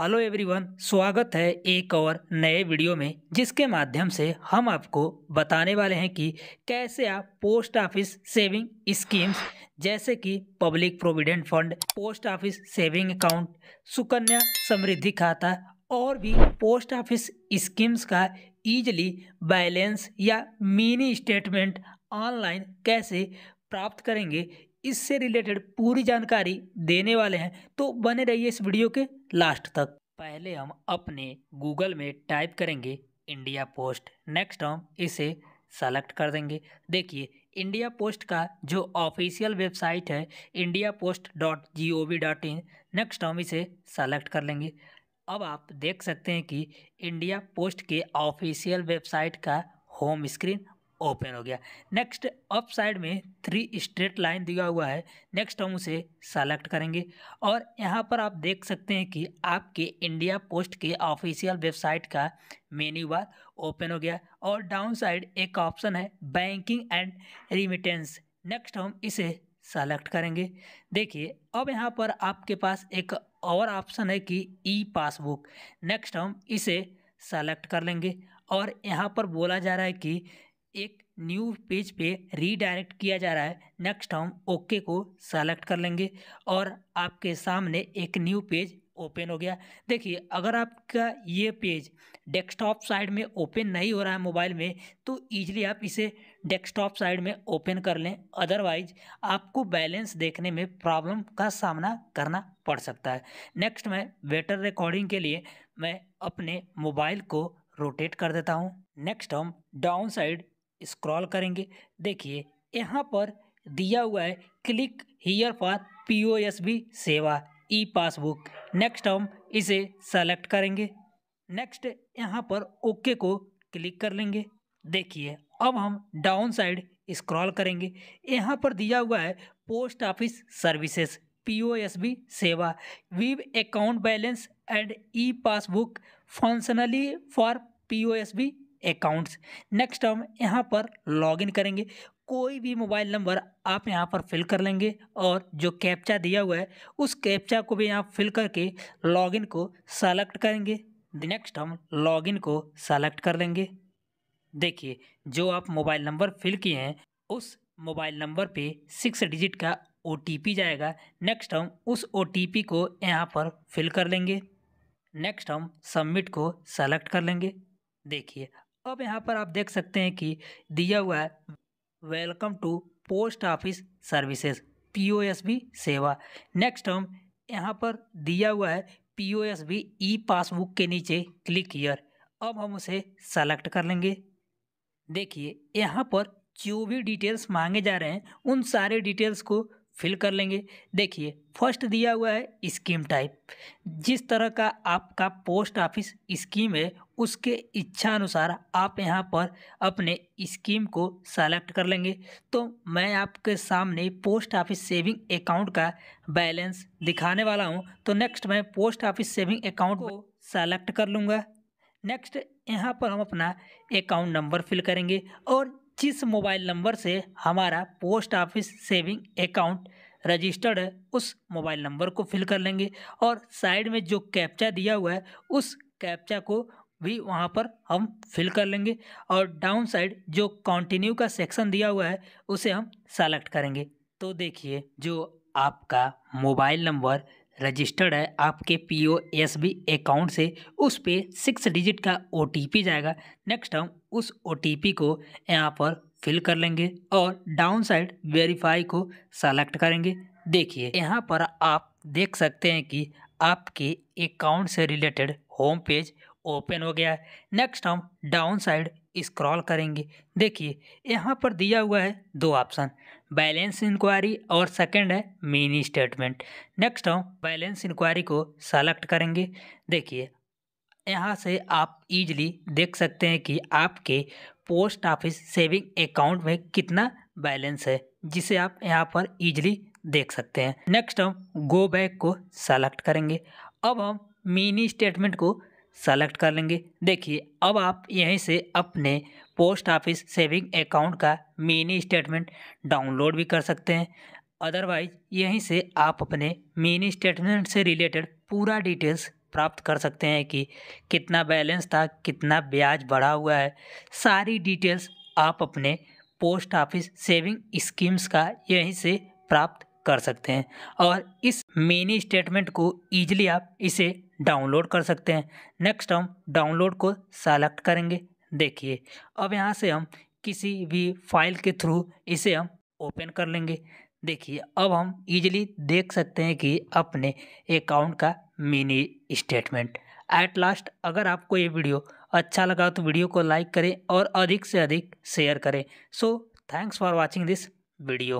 hello everyone स्वागत है एक और नए वीडियो में जिसके माध्यम से हम आपको बताने वाले हैं कि कैसे आप पोस्ट ऑफिस सेविंग स्कीम्स जैसे कि public provident fund post office saving account Sukanya Samriddhi खाता और भी पोस्ट ऑफिस स्कीम्स का ईजली बैलेंस या मिनी स्टेटमेंट ऑनलाइन कैसे प्राप्त करेंगे इससे रिलेटेड पूरी जानकारी देने वाले हैं तो बने रहिए इस वीडियो के लास्ट तक पहले हम अपने गूगल में टाइप करेंगे इंडिया पोस्ट नेक्स्ट हम इसे सेलेक्ट कर देंगे देखिए इंडिया पोस्ट का जो ऑफिशियल वेबसाइट है India post dot G O V dot in next हम इसे सेलेक्ट कर लेंगे अब आप देख सकते हैं कि इंडिया पोस्ट के ऑफिशियल वेबसाइट का होम स्क्रीन ओपन हो गया नेक्स्ट अप साइड में थ्री स्ट्रेट लाइन दिया हुआ है नेक्स्ट हम उसे सेलेक्ट करेंगे और यहाँ पर आप देख सकते हैं कि आपके इंडिया पोस्ट के ऑफिशियल वेबसाइट का मेन्यू बार ओपन हो गया और डाउन साइड एक ऑप्शन है बैंकिंग एंड रिमिटेंस नेक्स्ट हम इसे सेलेक्ट करेंगे देखिए अब यहाँ पर आपके पास एक और ऑप्शन है कि ई पासबुक नेक्स्ट हम इसे सेलेक्ट कर लेंगे और यहाँ पर बोला जा रहा है कि एक न्यू पेज पे रीडायरेक्ट किया जा रहा है नेक्स्ट हम ओके को सेलेक्ट कर लेंगे और आपके सामने एक न्यू पेज ओपन हो गया देखिए अगर आपका ये पेज डेस्कटॉप साइड में ओपन नहीं हो रहा है मोबाइल में तो ईजिली आप इसे डेस्कटॉप साइड में ओपन कर लें अदरवाइज आपको बैलेंस देखने में प्रॉब्लम का सामना करना पड़ सकता है नेक्स्ट मैं बेटर रिकॉर्डिंग के लिए मैं अपने मोबाइल को रोटेट कर देता हूँ नेक्स्ट हम डाउन साइड स्क्रॉल करेंगे देखिए यहाँ पर दिया हुआ है क्लिक हीयर फॉर बी सेवा ई पासबुक नेक्स्ट हम इसे सेलेक्ट करेंगे नेक्स्ट यहाँ पर ओके को क्लिक कर लेंगे देखिए अब हम डाउन साइड स्क्रॉल करेंगे यहाँ पर दिया हुआ है post office services B Seva view account balance and E passbook functionally for B accounts next हम यहाँ पर लॉगिन करेंगे कोई भी मोबाइल नंबर आप यहाँ पर फिल कर लेंगे और जो कैप्चा दिया हुआ है उस कैप्चा को भी यहाँ फिल करके लॉगिन को सेलेक्ट करेंगे नेक्स्ट हम लॉगिन को सेलेक्ट कर लेंगे देखिए जो आप मोबाइल नंबर फिल किए हैं उस मोबाइल नंबर पे सिक्स डिजिट का ओ जाएगा नेक्स्ट हम उस ओ को यहाँ पर फिल कर लेंगे नेक्स्ट हम सबमिट को सेलेक्ट कर लेंगे देखिए अब यहाँ पर आप देख सकते हैं कि दिया हुआ है welcome to post office services B Seva next हम यहाँ पर दिया हुआ है P O S B E passbook के नीचे क्लिक ईयर अब हम उसे सेलेक्ट कर लेंगे देखिए यहाँ पर जो भी डिटेल्स मांगे जा रहे हैं उन सारे डिटेल्स को फिल कर लेंगे देखिए फर्स्ट दिया हुआ है स्कीम टाइप जिस तरह का आपका पोस्ट ऑफिस स्कीम है उसके इच्छा अनुसार आप यहाँ पर अपने स्कीम को सेलेक्ट कर लेंगे तो मैं आपके सामने पोस्ट ऑफिस सेविंग अकाउंट का बैलेंस दिखाने वाला हूँ तो नेक्स्ट मैं पोस्ट ऑफिस सेविंग अकाउंट को सेलेक्ट कर लूँगा नेक्स्ट यहाँ पर हम अपना अकाउंट नंबर फिल करेंगे और जिस मोबाइल नंबर से हमारा post office saving account registered है उस मोबाइल नंबर को फिल कर लेंगे और साइड में जो कैप्चा दिया हुआ है उस कैप्चा को भी वहाँ पर हम फिल कर लेंगे और डाउन साइड जो कॉन्टिन्यू का सेक्शन दिया हुआ है उसे हम सेलेक्ट करेंगे तो देखिए जो आपका मोबाइल नंबर रजिस्टर्ड है आपके P O S B account से उस पर सिक्स डिजिट का ओ टी पी जाएगा नेक्स्ट हम उस ओ टी पी को यहाँ पर फिल कर लेंगे और डाउन साइड वेरीफाई को सेलेक्ट करेंगे देखिए यहाँ पर आप देख सकते हैं कि आपके अकाउंट से रिलेटेड होम पेज ओपन हो गया है नेक्स्ट हम डाउन साइड स्क्रॉल करेंगे देखिए यहाँ पर दिया हुआ है दो ऑप्शन बैलेंस इंक्वायरी और सेकंड है मिनी स्टेटमेंट नेक्स्ट हम बैलेंस इंक्वायरी को सेलेक्ट करेंगे देखिए यहाँ से आप इजीली देख सकते हैं कि आपके पोस्ट ऑफिस सेविंग अकाउंट में कितना बैलेंस है जिसे आप यहाँ पर ईजिली देख सकते हैं नेक्स्ट हम गो बैक को सेलेक्ट करेंगे अब हम मिनी स्टेटमेंट को सेलेक्ट कर लेंगे देखिए अब आप यहीं से अपने पोस्ट ऑफिस सेविंग अकाउंट का मिनी स्टेटमेंट डाउनलोड भी कर सकते हैं अदरवाइज यहीं से आप अपने मिनी स्टेटमेंट से रिलेटेड पूरा डिटेल्स प्राप्त कर सकते हैं कि कितना बैलेंस था कितना ब्याज बढ़ा हुआ है सारी डिटेल्स आप अपने पोस्ट ऑफिस सेविंग स्कीम्स का यहीं से प्राप्त कर सकते हैं और इस मिनी स्टेटमेंट को ईजिली आप इसे डाउनलोड कर सकते हैं नेक्स्ट हम डाउनलोड को सेलेक्ट करेंगे देखिए अब यहाँ से हम किसी भी फाइल के थ्रू इसे हम ओपन कर लेंगे देखिए अब हम इजीली देख सकते हैं कि अपने अकाउंट का मिनी स्टेटमेंट एट लास्ट अगर आपको ये वीडियो अच्छा लगा तो वीडियो को लाइक करें और अधिक से अधिक शेयर करें so thanks for watching this video